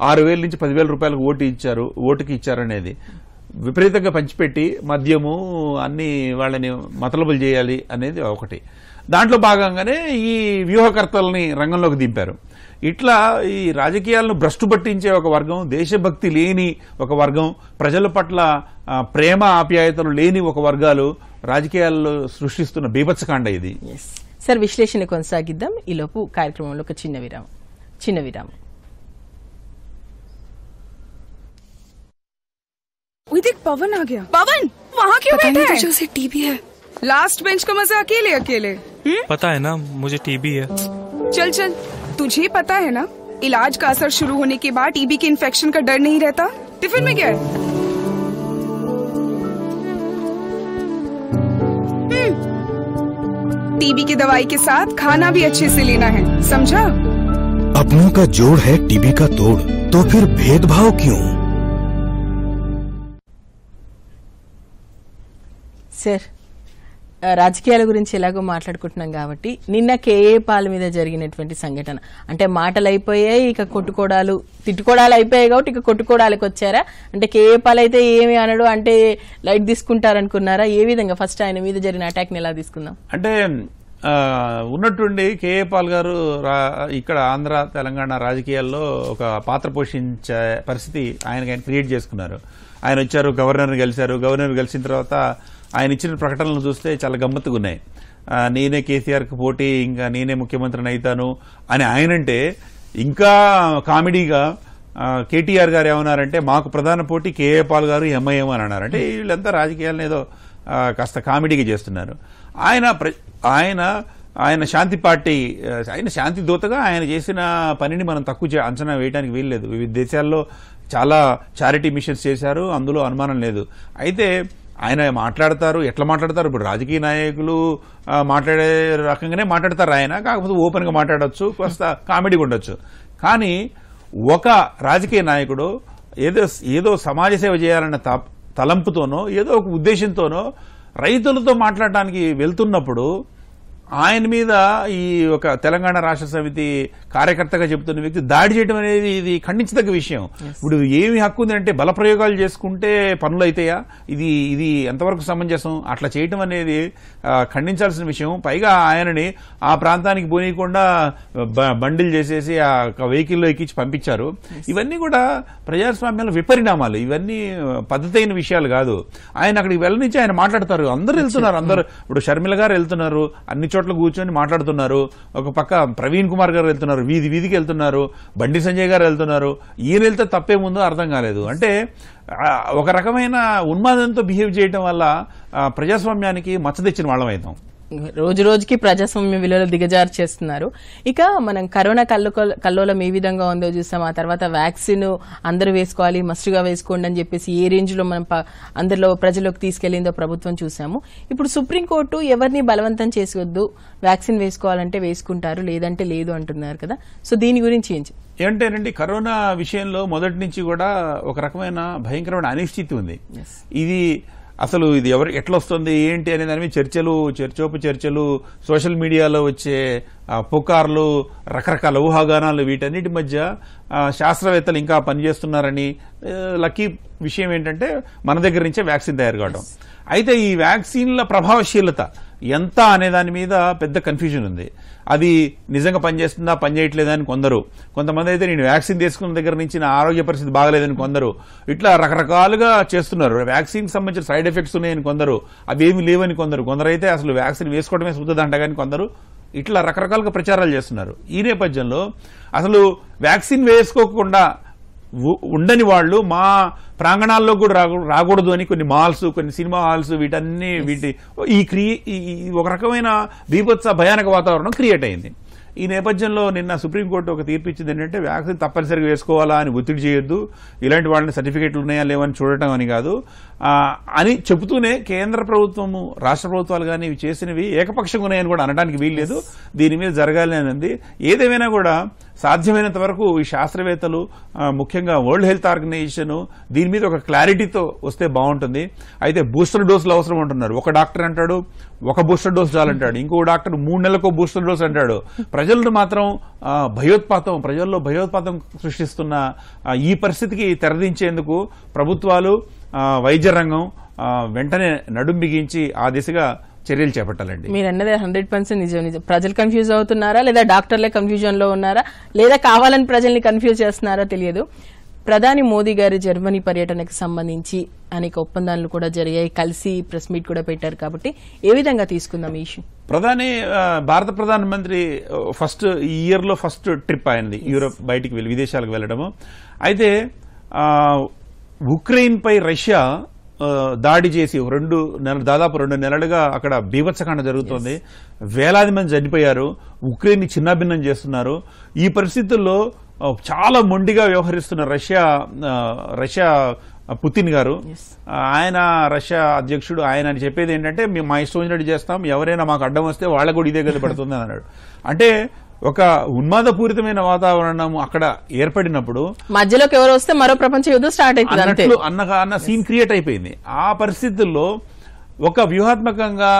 ఆరు వేల నుంచి పదివేల రూపాయలకు ఓటు ఇచ్చారు ఓటుకి ఇచ్చారనేది విపరీతంగా పంచిపెట్టి మద్యము అన్ని వాళ్ళని మతలబులు చేయాలి అనేది ఒకటి దాంట్లో భాగంగానే ఈ వ్యూహకర్తల్ని రంగంలోకి దింపారు ఇట్లా ఈ రాజకీయాలను భ్రష్టు పట్టించే ఒక వర్గం దేశభక్తి లేని ఒక వర్గం ప్రజల పట్ల ప్రేమ ఆప్యాయతలు లేని ఒక వర్గాలు రాజకీయాల్లో సృష్టిస్తున్న బీభత్సకాండ ఇది సార్ విశ్లేషణ కొనసాగిద్దాం ఈలోపు కార్యక్రమంలో ఒక చిన్న విరామం చిన్న విరామం Pavan Pavan Pavan TV last bench కో మజా అకేలే అకేలే हुँ? हम्म? पता है ना मुझे टीबी है चल चल तुझे पता है ना इलाज का असर शुरू होने के बाद टीबी के इन्फेक्शन का डर नहीं रहता टिफिन में क्या है टीबी हम्म। की दवाई के साथ खाना भी अच्छे से लेना है समझा अपनों का जोड़ है टीबी का तोड़ तो फिर भेदभाव क्यों सर రాజకీయాల గురించి ఎలాగో మాట్లాడుకుంటున్నాం కాబట్టి నిన్న కేఏ పాల మీద జరిగినటువంటి సంఘటన అంటే మాటలు అయిపోయాయి ఇక కొట్టుకోడాలు తిట్టుకోడాలు అయిపోయాయి కాబట్టి ఇక కొట్టుకోడాలకు వచ్చారా అంటే కేఏ పాల్ అయితే ఏమి అనడు అంటే లైట్ తీసుకుంటారనుకున్నారా ఏ విధంగా ఫస్ట్ ఆయన మీద జరిగిన అటాక్ని ఎలా తీసుకుందాం అంటే ఉన్నట్టుండి కేఏ పాల్ గారు ఇక్కడ ఆంధ్ర తెలంగాణ రాజకీయాల్లో ఒక పాత్ర పోషించే పరిస్థితి ఆయనకి ఆయన క్రియేట్ చేసుకున్నారు ఆయన వచ్చారు గవర్నర్ కలిశారు గవర్నర్ కలిసిన తర్వాత ఆయన ఇచ్చిన ప్రకటనలు చూస్తే చాలా గమ్మత్తుగా ఉన్నాయి నేనే కేసీఆర్కి పోటీ ఇంకా నేనే ముఖ్యమంత్రిని అవుతాను అని ఆయనంటే ఇంకా కామెడీగా కేటీఆర్ గారు ఏమన్నారంటే మాకు ప్రధాన పోటీ కేఏ పాల్ గారు ఎంఐఎం అని అన్నారు అంటే hmm. వీళ్ళంతా రాజకీయాలను ఏదో కాస్త కామెడీగా చేస్తున్నారు ఆయన ఆయన ఆయన శాంతి పార్టీ ఆయన శాంతి దూతగా ఆయన చేసిన పనిని మనం తక్కువ అంచనా వేయడానికి వీల్లేదు వివిధ దేశాల్లో చాలా చారిటీ మిషన్స్ చేశారు అందులో అనుమానం లేదు అయితే ఆయన మాట్లాడతారు ఎట్లా మాట్లాడతారు ఇప్పుడు రాజకీయ నాయకులు మాట్లాడే రకంగానే మాట్లాడతారు ఆయన కాకపోతే ఓపెన్గా మాట్లాడచ్చు కొంత కామెడీ ఉండొచ్చు కానీ ఒక రాజకీయ నాయకుడు ఏదో ఏదో సమాజ సేవ చేయాలన్న తలంపుతోనో ఏదో ఒక ఉద్దేశంతోనో రైతులతో మాట్లాడడానికి వెళ్తున్నప్పుడు ఆయన మీద ఈ ఒక తెలంగాణ రాష్ట్ర సమితి కార్యకర్తగా చెబుతున్న వ్యక్తి దాడి చేయడం అనేది ఇది ఖండించదగ్గ విషయం ఇప్పుడు ఏమి హక్కు ఉందంటే బలప్రయోగాలు చేసుకుంటే పనులు అవుతాయా ఇది ఇది ఎంతవరకు సమంజసం అట్లా చేయటం అనేది ఖండించాల్సిన విషయం పైగా ఆయనని ఆ ప్రాంతానికి పోనీయకుండా బండిల్ చేసేసి ఆ వెహికల్లో ఎక్కించి పంపించారు ఇవన్నీ కూడా ప్రజాస్వామ్యంలో విపరిణామాలు ఇవన్నీ పద్ధతి విషయాలు కాదు ఆయన అక్కడికి వెళ్ళనిచ్చి ఆయన మాట్లాడతారు అందరు వెళ్తున్నారు అందరు ఇప్పుడు షర్మిల గారు వెళ్తున్నారు అన్ని చోట్ల కూర్చొని మాట్లాడుతున్నారు ఒక పక్క ప్రవీణ్ కుమార్ గారు వెళ్తున్నారు వీధి వీధికి వెళ్తున్నారు బండి సంజయ్ గారు వెళ్తున్నారు ఈయన వెళ్తే తప్పేముందో అర్థం కాలేదు అంటే ఒక రకమైన ఉన్మాదంతో బిహేవ్ చేయడం వల్ల ప్రజాస్వామ్యానికి మచ్చ తెచ్చిన వాళ్ళం అవుతాం రోజు రోజుకి ప్రజాస్వామ్య విలువలు దిగజారు చేస్తున్నారు ఇక మనం కరోనా కల్లో కల్లోలం ఏ విధంగా ఉందో చూస్తాం ఆ తర్వాత వ్యాక్సిన్ అందరూ వేసుకోవాలి మస్టుగా వేసుకోండి అని చెప్పేసి ఏ రేంజ్లో మనం అందరిలో ప్రజలకు తీసుకెళ్లిందో ప్రభుత్వం చూసాము ఇప్పుడు సుప్రీంకోర్టు ఎవరిని బలవంతం చేసుకోవద్దు వ్యాక్సిన్ వేసుకోవాలంటే వేసుకుంటారు లేదంటే లేదు అంటున్నారు కదా సో దీని గురించి ఏం ఏంటేనండి కరోనా విషయంలో మొదటి నుంచి కూడా ఒక రకమైన భయంకరమైన అనిశ్చితి ఉంది ఇది అసలు ఇది ఎవరు ఎట్లొస్తుంది ఏంటి అనే దాని మీద చర్చలు చర్చోపు చర్చలు సోషల్ మీడియాలో వచ్చే పుకార్లు రకరకాల ఊహాగానాలు వీటన్నిటి మధ్య శాస్త్రవేత్తలు ఇంకా పనిచేస్తున్నారని లక్కీ విషయం ఏంటంటే మన దగ్గర నుంచే వ్యాక్సిన్ తయారు కావడం అయితే ఈ వ్యాక్సిన్ల ప్రభావశీలత ఎంత అనే దాని మీద పెద్ద కన్ఫ్యూజన్ ఉంది అది నిజంగా పనిచేస్తుందా అని కొందరు కొంతమంది అయితే నేను వ్యాక్సిన్ తీసుకున్న దగ్గర నుంచి నా ఆరోగ్య పరిస్థితి బాగలేదని కొందరు ఇట్లా రకరకాలుగా చేస్తున్నారు వ్యాక్సిన్కి సంబంధించిన సైడ్ ఎఫెక్ట్స్ ఉన్నాయని కొందరు అవి ఏమి లేవని కొందరు కొందరైతే అసలు వ్యాక్సిన్ వేసుకోవడమే సుద్దదంట కానీ కొందరు ఇట్లా రకరకాలుగా ప్రచారాలు చేస్తున్నారు ఈ నేపథ్యంలో అసలు వ్యాక్సిన్ వేసుకోకుండా ఉండని వాళ్ళు మా ప్రాంగణాల్లో కూడా రాకూడదు అని కొన్ని మాల్స్ కొన్ని సినిమా హాల్స్ వీటన్ని వీటి ఈ క్రియే ఒక రకమైన బీభత్స భయానక వాతావరణం క్రియేట్ అయింది ఈ నేపథ్యంలో నిన్న సుప్రీంకోర్టు ఒక తీర్పు ఇచ్చింది ఏంటంటే వ్యాక్సిన్ తప్పనిసరిగా వేసుకోవాలా అని ఒత్తిడి చేయొద్దు ఇలాంటి వాళ్ళని సర్టిఫికేట్లు ఉన్నాయా లేవని చూడటం అని కాదు అని చెబుతూనే కేంద్ర ప్రభుత్వము రాష్ట్ర ప్రభుత్వాలు కానీ ఇవి చేసినవి ఏకపక్షంగా ఉన్నాయని కూడా అనడానికి వీల్లేదు దీని మీద జరగాలి అని ఏదేమైనా కూడా సాధ్యమైనంత వరకు ఈ శాస్త్రవేత్తలు ముఖ్యంగా వరల్డ్ హెల్త్ ఆర్గనైజేషన్ దీని మీద ఒక క్లారిటీతో వస్తే బాగుంటుంది అయితే బూస్టర్ డోసులు అవసరం అంటున్నారు ఒక డాక్టర్ అంటాడు ఒక బూస్టర్ డోస్ చాలంటాడు ఇంకో డాక్టర్ మూడు నెలలకు బూస్టర్ డోస్ అంటాడు ప్రజలను మాత్రం భయోత్పాతం ప్రజల్లో భయోత్పాతం సృష్టిస్తున్న ఈ పరిస్థితికి తెరదించేందుకు ప్రభుత్వాలు వైద్య రంగం వెంటనే నడుం బిగించి ఆ దిశగా చర్యలు చేపట్టాలండి మీరు అన్నది హండ్రెడ్ పర్సెంట్ నిజం నిజం ప్రజలు కన్ఫ్యూజ్ అవుతున్నారా లేదా డాక్టర్లే కన్ఫ్యూజన్ లో ఉన్నారా లేదా కావాలని ప్రజల్ని కన్ఫ్యూజ్ చేస్తున్నారా తెలియదు ప్రధాని మోదీ గారి జర్మనీ పర్యటనకు సంబంధించి అనేక ఒప్పందాలు కూడా జరిగాయి కలిసి ప్రెస్ మీట్ కూడా పెట్టారు కాబట్టి ఏ విధంగా తీసుకుందాం ఈ ఇష్యూ ప్రధాని భారత ప్రధానమంత్రి ఫస్ట్ ఇయర్ ఇయర్లో ఫస్ట్ ట్రిప్ ఆయనది యూరోప్ బయటికి వెళ్ళి విదేశాలకు వెళ్ళడము అయితే ఉక్రెయిన్పై రష్యా దాడి చేసి రెండు నెల దాదాపు రెండు నెలలుగా అక్కడ బీభత్సకాండ జరుగుతోంది వేలాది మంది చనిపోయారు ఉక్రెయిన్ చిన్నాభిన్నం చేస్తున్నారు ఈ పరిస్థితుల్లో చాలా మొండిగా వ్యవహరిస్తున్న రష్యా రష్యా పుతిన్ గారు ఆయన రష్యా అధ్యక్షుడు ఆయన అని చెప్పేది ఏంటంటే మేము మా ఇష్టం చేస్తాం ఎవరైనా మాకు అడ్డం వస్తే వాళ్ళకు కూడా ఇదే గది పడుతుంది అన్నాడు అంటే ఒక ఉన్మాదపూరితమైన వాతావరణం అక్కడ ఏర్పడినప్పుడు మధ్యలోకి ఎవరు వస్తే మరో ప్రపంచ యుద్ధం స్టార్ట్ అయిపోయింది అన్న అన్న సీన్ క్రియేట్ అయిపోయింది ఆ పరిస్థితుల్లో ఒక వ్యూహాత్మకంగా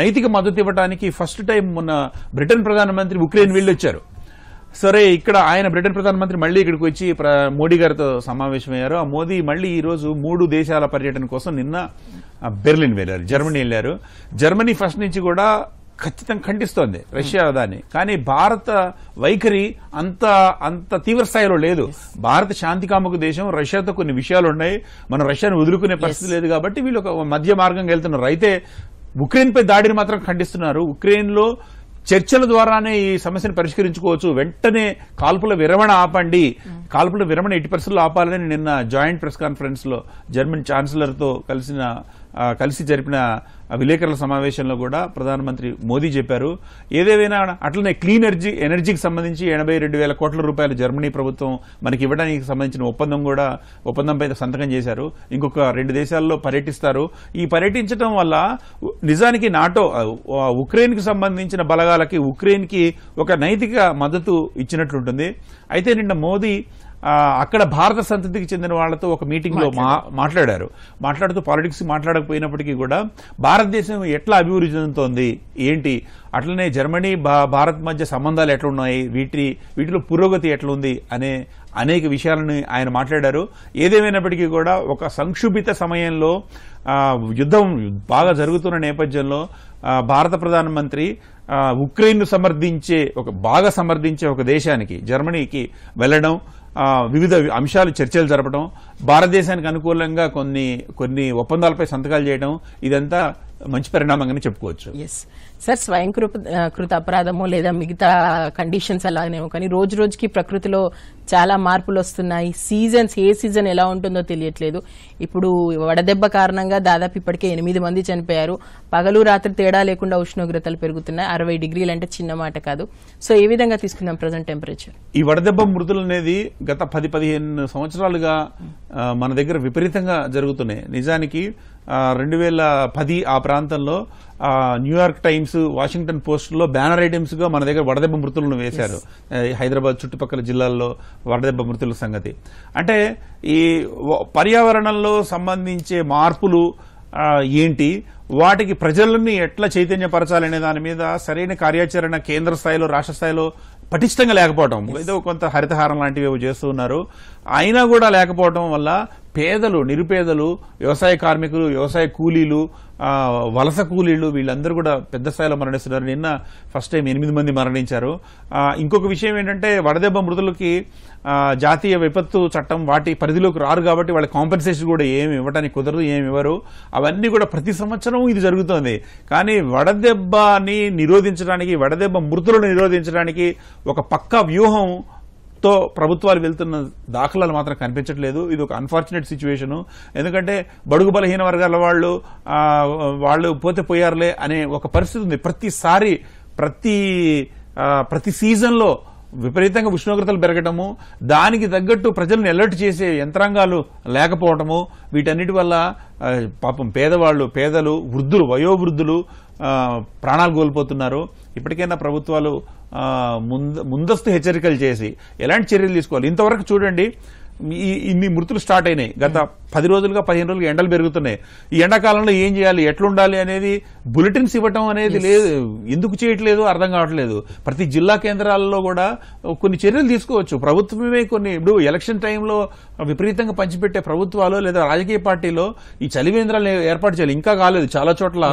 నైతిక మద్దతు ఇవ్వడానికి ఫస్ట్ టైం మొన్న బ్రిటన్ ప్రధానమంత్రి ఉక్రెయిన్ వెళ్ళొచ్చారు సరే ఇక్కడ ఆయన బ్రిటన్ ప్రధానమంత్రి మళ్ళీ ఇక్కడికి వచ్చి మోడీ గారితో సమావేశమయ్యారు ఆ మోదీ మళ్ళీ రోజు మూడు దేశాల పర్యటన కోసం నిన్న బెర్లిన్ వెళ్ళారు జర్మనీ వెళ్ళారు జర్మనీ ఫస్ట్ నుంచి కూడా ఖచ్చితంగా ఖండిస్తోంది రష్యా దాన్ని కానీ భారత వైఖరి అంత అంత తీవ్ర స్థాయిలో లేదు భారత శాంతి కాముక దేశం రష్యాతో కొన్ని విషయాలు ఉన్నాయి మనం రష్యాను వదులుకునే పరిస్థితి లేదు కాబట్టి వీళ్ళు ఒక మధ్య మార్గంగా వెళ్తున్నారు అయితే ఉక్రెయిన్పై దాడిని మాత్రం ఖండిస్తున్నారు ఉక్రెయిన్లో చర్చల ద్వారానే ఈ సమస్యను పరిష్కరించుకోవచ్చు వెంటనే కాల్పుల విరమణ ఆపండి hmm. కాల్పుల విరమణ ఎట్టి పరిస్థితుల్లో ఆపాలని నిన్న జాయింట్ ప్రెస్ కాన్ఫరెన్స్ లో జర్మన్ ఛాన్సలర్తో కలిసిన కలిసి జరిపిన విలేకరుల సమావేశంలో కూడా ప్రధానమంత్రి మోదీ చెప్పారు ఏదేవైనా అట్లనే క్లీన్ ఎనర్జీ ఎనర్జీకి సంబంధించి ఎనభై రెండు వేల కోట్ల రూపాయలు జర్మనీ ప్రభుత్వం మనకి ఇవ్వడానికి సంబంధించిన ఒప్పందం కూడా ఒప్పందంపై సంతకం చేశారు ఇంకొక రెండు దేశాల్లో పర్యటిస్తారు ఈ పర్యటించడం వల్ల నిజానికి నాటో ఉక్రెయిన్కి సంబంధించిన బలగాలకి ఉక్రెయిన్కి ఒక నైతిక మద్దతు ఇచ్చినట్లుంటుంది అయితే నిన్న మోదీ అక్కడ భారత సంతతికి చెందిన వాళ్ళతో ఒక మీటింగ్లో మా మాట్లాడారు మాట్లాడుతూ పాలిటిక్స్ మాట్లాడకపోయినప్పటికీ కూడా భారతదేశం ఎట్లా అభివృద్ధి చెందుతోంది ఏంటి అట్లనే జర్మనీ భారత్ మధ్య సంబంధాలు ఎట్లున్నాయి వీటి వీటిలో పురోగతి ఎట్లుంది అనే అనేక విషయాలను ఆయన మాట్లాడారు ఏదేమైనప్పటికీ కూడా ఒక సంక్షుభిత సమయంలో యుద్ధం బాగా జరుగుతున్న నేపథ్యంలో భారత ప్రధానమంత్రి ఉక్రెయిన్ను సమర్థించే ఒక బాగా సమర్థించే ఒక దేశానికి జర్మనీకి వెళ్ళడం వివిధ అంశాలు చర్చలు జరపడం భారతదేశానికి అనుకూలంగా కొన్ని కొన్ని ఒప్పందాలపై సంతకాలు చేయడం ఇదంతా మంచి పరిణామంగానే చెప్పుకోవచ్చు సార్ స్వయం కృత అపరాధము లేదా మిగతా కండిషన్స్ అలాగనేమో కానీ రోజు రోజుకి ప్రకృతిలో చాలా మార్పులు వస్తున్నాయి సీజన్స్ ఏ సీజన్ ఎలా ఉంటుందో తెలియట్లేదు ఇప్పుడు వడదెబ్బ కారణంగా దాదాపు ఇప్పటికే ఎనిమిది మంది చనిపోయారు పగలు రాత్రి తేడా లేకుండా ఉష్ణోగ్రతలు పెరుగుతున్నాయి అరవై డిగ్రీలు అంటే చిన్న మాట కాదు సో ఏ విధంగా తీసుకుందాం ప్రజెంట్ టెంపరేచర్ ఈ వడదెబ్బ మృతులు అనేది గత పది పదిహేను సంవత్సరాలుగా మన దగ్గర విపరీతంగా జరుగుతున్నాయి నిజానికి రెండు వేల పది ఆ ప్రాంతంలో న్యూయార్క్ టైమ్స్ వాషింగ్టన్ పోస్ట్లో బ్యానర్ ఐటమ్స్గా మన దగ్గర వడదెబ్బ మృతులను వేశారు హైదరాబాద్ చుట్టుపక్కల జిల్లాల్లో వడదెబ్బ మృతుల సంగతి అంటే ఈ పర్యావరణంలో సంబంధించే మార్పులు ఏంటి వాటికి ప్రజలని ఎట్లా చైతన్యపరచాలనే దాని మీద సరైన కార్యాచరణ కేంద్ర స్థాయిలో రాష్ట్ర స్థాయిలో పటిష్టంగా లేకపోవటం ఏదో కొంత హరితహారం లాంటివి చేస్తున్నారు అయినా కూడా లేకపోవటం వల్ల పేదలు నిరుపేదలు వ్యవసాయ కార్మికులు వ్యవసాయ కూలీలు వలస కూలీళ్లు వీళ్ళందరూ కూడా పెద్ద స్థాయిలో మరణిస్తున్నారు నిన్న ఫస్ట్ టైం ఎనిమిది మంది మరణించారు ఇంకొక విషయం ఏంటంటే వడదెబ్బ మృతులకి జాతీయ విపత్తు చట్టం వాటి పరిధిలోకి రారు కాబట్టి వాళ్ళ కాంపెన్సేషన్ కూడా ఏమి ఇవ్వటానికి కుదరదు ఏమి ఇవ్వరు అవన్నీ కూడా ప్రతి సంవత్సరం ఇది జరుగుతోంది కానీ వడదెబ్బని నిరోధించడానికి వడదెబ్బ మృతులను నిరోధించడానికి ఒక పక్కా వ్యూహం తో ప్రభుత్వాలు వెళ్తున్న దాఖలాలు మాత్రం కనిపించట్లేదు ఇది ఒక అన్ఫార్చునేట్ సిచ్యువేషను ఎందుకంటే బడుగు బలహీన వర్గాల వాళ్ళు వాళ్ళు పోతే పోయారులే అనే ఒక పరిస్థితి ఉంది ప్రతిసారి ప్రతి ప్రతి సీజన్లో విపరీతంగా ఉష్ణోగ్రతలు పెరగటము దానికి తగ్గట్టు ప్రజలను అలర్ట్ చేసే యంత్రాంగాలు లేకపోవటము వీటన్నిటి వల్ల పాపం పేదవాళ్ళు పేదలు వృద్ధులు వయోవృద్ధులు ప్రాణాలు కోల్పోతున్నారు ఇప్పటికైనా ప్రభుత్వాలు ముందస్తు హెచ్చరికలు చేసి ఎలాంటి చర్యలు తీసుకోవాలి ఇంతవరకు చూడండి ఇన్ని మృతులు స్టార్ట్ అయినాయి గత పది రోజులుగా పదిహేను రోజులుగా ఎండలు పెరుగుతున్నాయి ఈ ఎండాకాలంలో ఏం చేయాలి ఎట్లుండాలి అనేది బులెటిన్స్ ఇవ్వటం అనేది లేదు ఎందుకు చేయట్లేదు అర్థం కావట్లేదు ప్రతి జిల్లా కేంద్రాలలో కూడా కొన్ని చర్యలు తీసుకోవచ్చు ప్రభుత్వమే కొన్ని ఇప్పుడు ఎలక్షన్ టైంలో విపరీతంగా పంచిపెట్టే ప్రభుత్వాలు లేదా రాజకీయ పార్టీలో ఈ చలి కేంద్రాలు ఏర్పాటు చేయాలి ఇంకా కాలేదు చాలా చోట్ల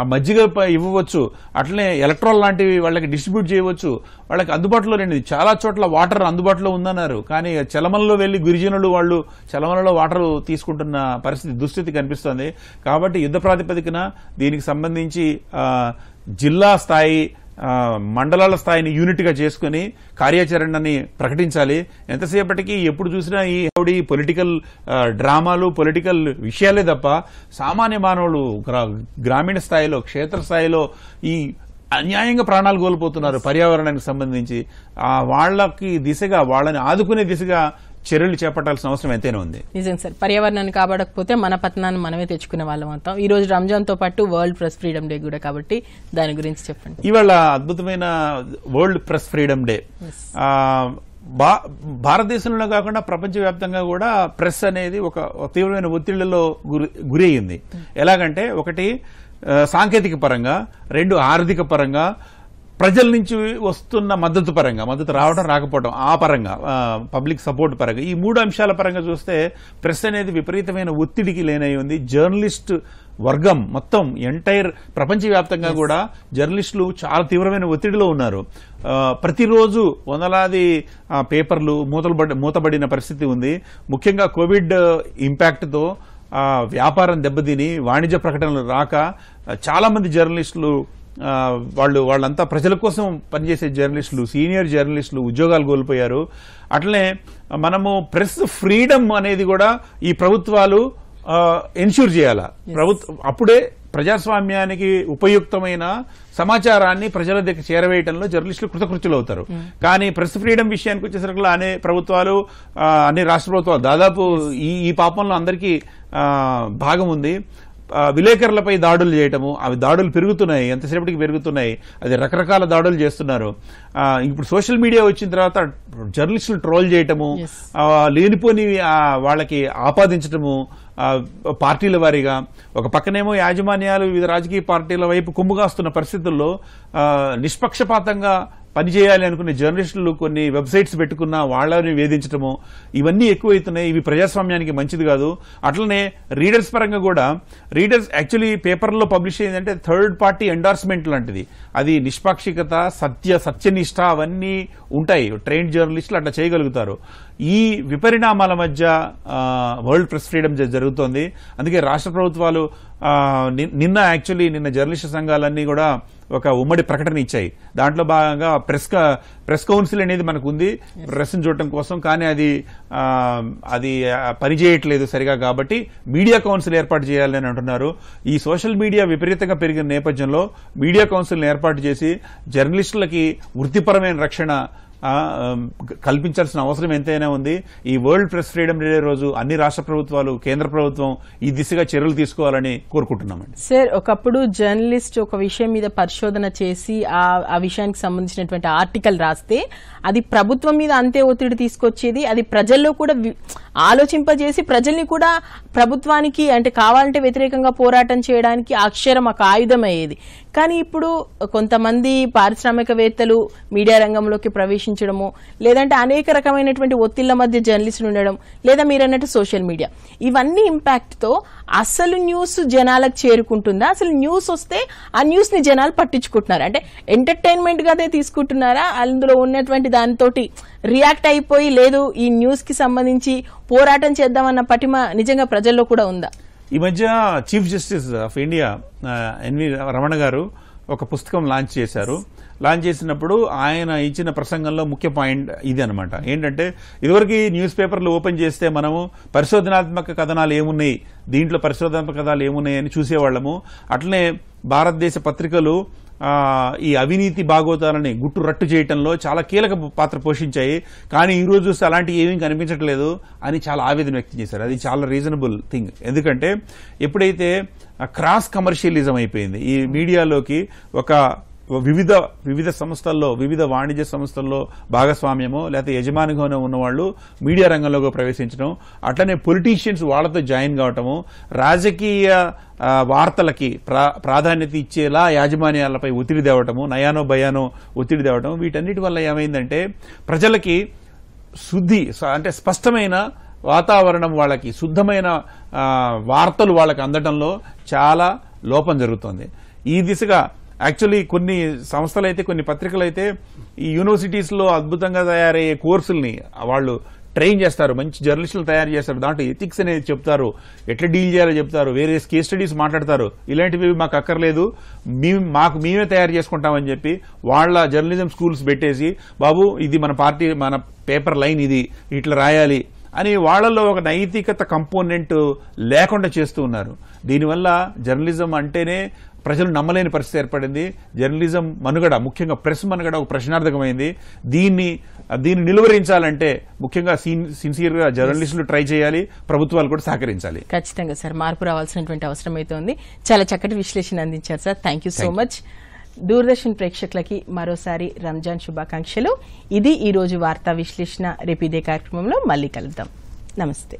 ఆ మజ్జిగ ఇవ్వవచ్చు అట్లనే ఎలక్ట్రాల్ లాంటివి వాళ్ళకి డిస్ట్రిబ్యూట్ చేయవచ్చు వాళ్ళకి అందుబాటులో లేనిది చాలా చోట్ల వాటర్ అందుబాటులో ఉందన్నారు కానీ చలమలలో వెళ్ళి గిరిజనులు వాళ్ళు చలమలలో వాటర్ తీసుకు తీసుకుంటున్న పరిస్థితి దుస్థితి కనిపిస్తోంది కాబట్టి యుద్ధ ప్రాతిపదికన దీనికి సంబంధించి జిల్లా స్థాయి మండలాల స్థాయిని యూనిట్గా చేసుకుని కార్యాచరణని ప్రకటించాలి ఎంతసేపటికి ఎప్పుడు చూసినా ఈ హౌడీ పొలిటికల్ డ్రామాలు పొలిటికల్ విషయాలే తప్ప సామాన్య మానవులు గ్రామీణ స్థాయిలో క్షేత్ర స్థాయిలో ఈ అన్యాయంగా ప్రాణాలు కోల్పోతున్నారు పర్యావరణానికి సంబంధించి ఆ వాళ్ళకి దిశగా వాళ్ళని ఆదుకునే దిశగా చర్యలు చేపట్టాల్సిన అవసరం ఎంతైనా ఉంది నిజం సార్ పర్యావరణాన్ని కాపాడకపోతే మన పతనాన్ని మనమే తెచ్చుకునే వాళ్ళం అవుతాం ఈ రోజు రంజాన్ తో పాటు వరల్డ్ ప్రెస్ ఫ్రీడమ్ డే కూడా కాబట్టి దాని గురించి చెప్పండి ఇవాళ అద్భుతమైన వరల్డ్ ప్రెస్ ఫ్రీడమ్ డే భారతదేశంలో కాకుండా ప్రపంచవ్యాప్తంగా కూడా ప్రెస్ అనేది ఒక తీవ్రమైన ఒత్తిళ్లలో గురి అయింది ఎలాగంటే ఒకటి సాంకేతిక పరంగా రెండు ఆర్థిక పరంగా ప్రజల నుంచి వస్తున్న మద్దతు పరంగా మద్దతు రావడం రాకపోవడం ఆ పరంగా పబ్లిక్ సపోర్ట్ పరంగా ఈ మూడు అంశాల పరంగా చూస్తే ప్రెస్ అనేది విపరీతమైన ఒత్తిడికి లేనై ఉంది జర్నలిస్ట్ వర్గం మొత్తం ఎంటైర్ ప్రపంచవ్యాప్తంగా కూడా జర్నలిస్టులు చాలా తీవ్రమైన ఒత్తిడిలో ఉన్నారు ప్రతిరోజు వందలాది పేపర్లు మూతలు మూతబడిన పరిస్థితి ఉంది ముఖ్యంగా కోవిడ్ ఇంపాక్ట్తో వ్యాపారం దెబ్బతిని వాణిజ్య ప్రకటనలు రాక చాలామంది జర్నలిస్టులు వాళ్ళు వాళ్ళంతా ప్రజల కోసం పనిచేసే జర్నలిస్టులు సీనియర్ జర్నలిస్టులు ఉద్యోగాలు కోల్పోయారు అట్లనే మనము ప్రెస్ ఫ్రీడమ్ అనేది కూడా ఈ ప్రభుత్వాలు ఎన్ష్యూర్ చేయాల ప్రభుత్వ అప్పుడే ప్రజాస్వామ్యానికి ఉపయుక్తమైన సమాచారాన్ని ప్రజల దగ్గర చేరవేయడంలో జర్నలిస్టులు కృతకృత్యులు అవుతారు hmm. కానీ ప్రెస్ ఫ్రీడమ్ విషయానికి వచ్చేసరికి అనే ప్రభుత్వాలు అన్ని రాష్ట్ర ప్రభుత్వాలు దాదాపు ఈ ఈ పాపంలో అందరికీ భాగం ఉంది విలేకరులపై దాడులు చేయటము అవి దాడులు పెరుగుతున్నాయి ఎంతసేపటికి పెరుగుతున్నాయి అది రకరకాల దాడులు చేస్తున్నారు ఇప్పుడు సోషల్ మీడియా వచ్చిన తర్వాత జర్నలిస్టులు ట్రోల్ చేయటము లేనిపోని వాళ్ళకి ఆపాదించటము పార్టీల వారీగా ఒక పక్కనేమో యాజమాన్యాలు వివిధ రాజకీయ పార్టీల వైపు కుమ్ముగాస్తున్న పరిస్థితుల్లో నిష్పక్షపాతంగా పనిచేయాలి అనుకునే జర్నలిస్టులు కొన్ని వెబ్సైట్స్ పెట్టుకున్న వాళ్ళని వేధించడము ఇవన్నీ ఎక్కువైతున్నాయి ఇవి ప్రజాస్వామ్యానికి మంచిది కాదు అట్లనే రీడర్స్ పరంగా కూడా రీడర్స్ యాక్చువల్లీ పేపర్లో పబ్లిష్ అయ్యిందంటే థర్డ్ పార్టీ ఎండార్స్మెంట్ లాంటిది అది నిష్పాక్షికత సత్య సత్యనిష్ట అవన్నీ ఉంటాయి ట్రైన్ జర్నలిస్టులు అట్లా చేయగలుగుతారు ఈ విపరిణామాల మధ్య వరల్డ్ ప్రెస్ ఫ్రీడమ్ జరుగుతోంది అందుకే రాష్ట్ర ప్రభుత్వాలు నిన్న యాక్చువల్లీ నిన్న జర్నలిస్ట్ సంఘాలన్నీ కూడా ఒక ఉమ్మడి ప్రకటన ఇచ్చాయి దాంట్లో భాగంగా ప్రెస్ ప్రెస్ కౌన్సిల్ అనేది మనకు ఉంది ప్రెస్ని చూడటం కోసం కానీ అది అది పనిచేయట్లేదు సరిగా కాబట్టి మీడియా కౌన్సిల్ ఏర్పాటు చేయాలని అంటున్నారు ఈ సోషల్ మీడియా విపరీతంగా పెరిగిన నేపథ్యంలో మీడియా కౌన్సిల్ని ఏర్పాటు చేసి జర్నలిస్టులకి వృత్తిపరమైన రక్షణ కల్పించాల్సిన అవసరం ఎంతైనా ఉంది ఈ వరల్డ్ ప్రెస్ ఫ్రీడమ్ డే రోజు అన్ని రాష్ట్ర ప్రభుత్వాలు కేంద్ర ప్రభుత్వం ఈ దిశగా చర్యలు తీసుకోవాలని కోరుకుంటున్నామండి సార్ ఒకప్పుడు జర్నలిస్ట్ ఒక విషయం మీద పరిశోధన చేసి ఆ విషయానికి సంబంధించినటువంటి ఆర్టికల్ రాస్తే అది ప్రభుత్వం మీద అంతే ఒత్తిడి తీసుకొచ్చేది అది ప్రజల్లో కూడా ఆలోచింపజేసి ప్రజల్ని కూడా ప్రభుత్వానికి అంటే కావాలంటే వ్యతిరేకంగా పోరాటం చేయడానికి అక్షరం ఒక అయ్యేది కానీ ఇప్పుడు కొంతమంది పారిశ్రామికవేత్తలు మీడియా రంగంలోకి ప్రవేశించారు విమర్శించడము లేదంటే అనేక రకమైనటువంటి ఒత్తిళ్ల మధ్య జర్నలిస్టులు ఉండడం లేదా మీరన్నట్టు సోషల్ మీడియా ఇవన్నీ ఇంపాక్ట్తో అసలు న్యూస్ జనాలకు చేరుకుంటుందా అసలు న్యూస్ వస్తే ఆ న్యూస్ని జనాలు పట్టించుకుంటున్నారా అంటే ఎంటర్టైన్మెంట్గానే తీసుకుంటున్నారా అందులో ఉన్నటువంటి దానితోటి రియాక్ట్ అయిపోయి లేదు ఈ న్యూస్కి సంబంధించి పోరాటం చేద్దామన్న పటిమ నిజంగా ప్రజల్లో కూడా ఉందా ఈ మధ్య chief justice of India NV Ramana garu ఒక పుస్తకం లాంచ్ చేశారు లాంచ్ చేసినప్పుడు ఆయన ఇచ్చిన ప్రసంగంలో ముఖ్య పాయింట్ ఇది అనమాట ఏంటంటే ఇదివరకు న్యూస్ పేపర్లు ఓపెన్ చేస్తే మనము పరిశోధనాత్మక కథనాలు ఏమున్నాయి దీంట్లో పరిశోధనాత్మక కథనాలు ఏమున్నాయి అని చూసేవాళ్ళము అట్లనే భారతదేశ పత్రికలు ఈ అవినీతి బాగోతాలని గుట్టు రట్టు చేయటంలో చాలా కీలక పాత్ర పోషించాయి కానీ ఈ రోజు చూస్తే అలాంటివి ఏమీ కనిపించట్లేదు అని చాలా ఆవేదన వ్యక్తం చేశారు అది చాలా రీజనబుల్ థింగ్ ఎందుకంటే ఎప్పుడైతే క్రాస్ కమర్షియలిజం అయిపోయింది ఈ మీడియాలోకి ఒక వివిధ వివిధ సంస్థల్లో వివిధ వాణిజ్య సంస్థల్లో భాగస్వామ్యము లేకపోతే యజమానిగానే ఉన్నవాళ్ళు మీడియా రంగంలోకి ప్రవేశించడం అట్లనే పొలిటీషియన్స్ వాళ్ళతో జాయిన్ కావటము రాజకీయ వార్తలకి ప్రాధాన్యత ఇచ్చేలా యాజమాన్యాలపై ఒత్తిడి తేవటము నయానో భయానో ఒత్తిడి తేవటం వీటన్నిటి వల్ల ఏమైందంటే ప్రజలకి శుద్ధి అంటే స్పష్టమైన వాతావరణం వాళ్ళకి శుద్ధమైన వార్తలు వాళ్ళకి అందటంలో చాలా లోపం జరుగుతుంది ఈ దిశగా యాక్చువల్లీ కొన్ని సంస్థలు అయితే కొన్ని పత్రికలు అయితే ఈ యూనివర్సిటీస్లో అద్భుతంగా తయారయ్యే కోర్సుల్ని వాళ్ళు ట్రైన్ చేస్తారు మంచి జర్నలిస్టులు తయారు చేస్తారు దాంట్లో ఎథిక్స్ అనేది చెప్తారు ఎట్లా డీల్ చేయాలో చెప్తారు వేరే కేస్ స్టడీస్ మాట్లాడతారు ఇలాంటివి మాకు అక్కర్లేదు మేము మాకు మేమే తయారు చేసుకుంటామని చెప్పి వాళ్ళ జర్నలిజం స్కూల్స్ పెట్టేసి బాబు ఇది మన పార్టీ మన పేపర్ లైన్ ఇది ఇట్లా రాయాలి అని వాళ్ళల్లో ఒక నైతికత కంపోనెంట్ లేకుండా చేస్తూ ఉన్నారు దీనివల్ల జర్నలిజం అంటేనే ప్రజలు నమ్మలేని పరిస్థితి ఏర్పడింది జర్నలిజం మనుగడ ముఖ్యంగా ప్రెస్ మనుగడ ఒక ప్రశ్నార్థకమైంది దీన్ని దీన్ని నిలువరించాలంటే ముఖ్యంగా సిన్సియర్గా జర్నలిస్టులు ట్రై చేయాలి ప్రభుత్వాలు కూడా సహకరించాలి ఖచ్చితంగా సార్ మార్పు రావాల్సినటువంటి అవసరం అయితే ఉంది చాలా చక్కటి విశ్లేషణ అందించారు sir thank so much Doordarshan ప్రేక్షకులకి మరోసారి రంజాన్ శుభాకాంక్షలు ఇది ఈరోజు వార్తా విశ్లేషణ రేపు ఇదే కార్యక్రమంలో మళ్ళీ కలుద్దాం నమస్తే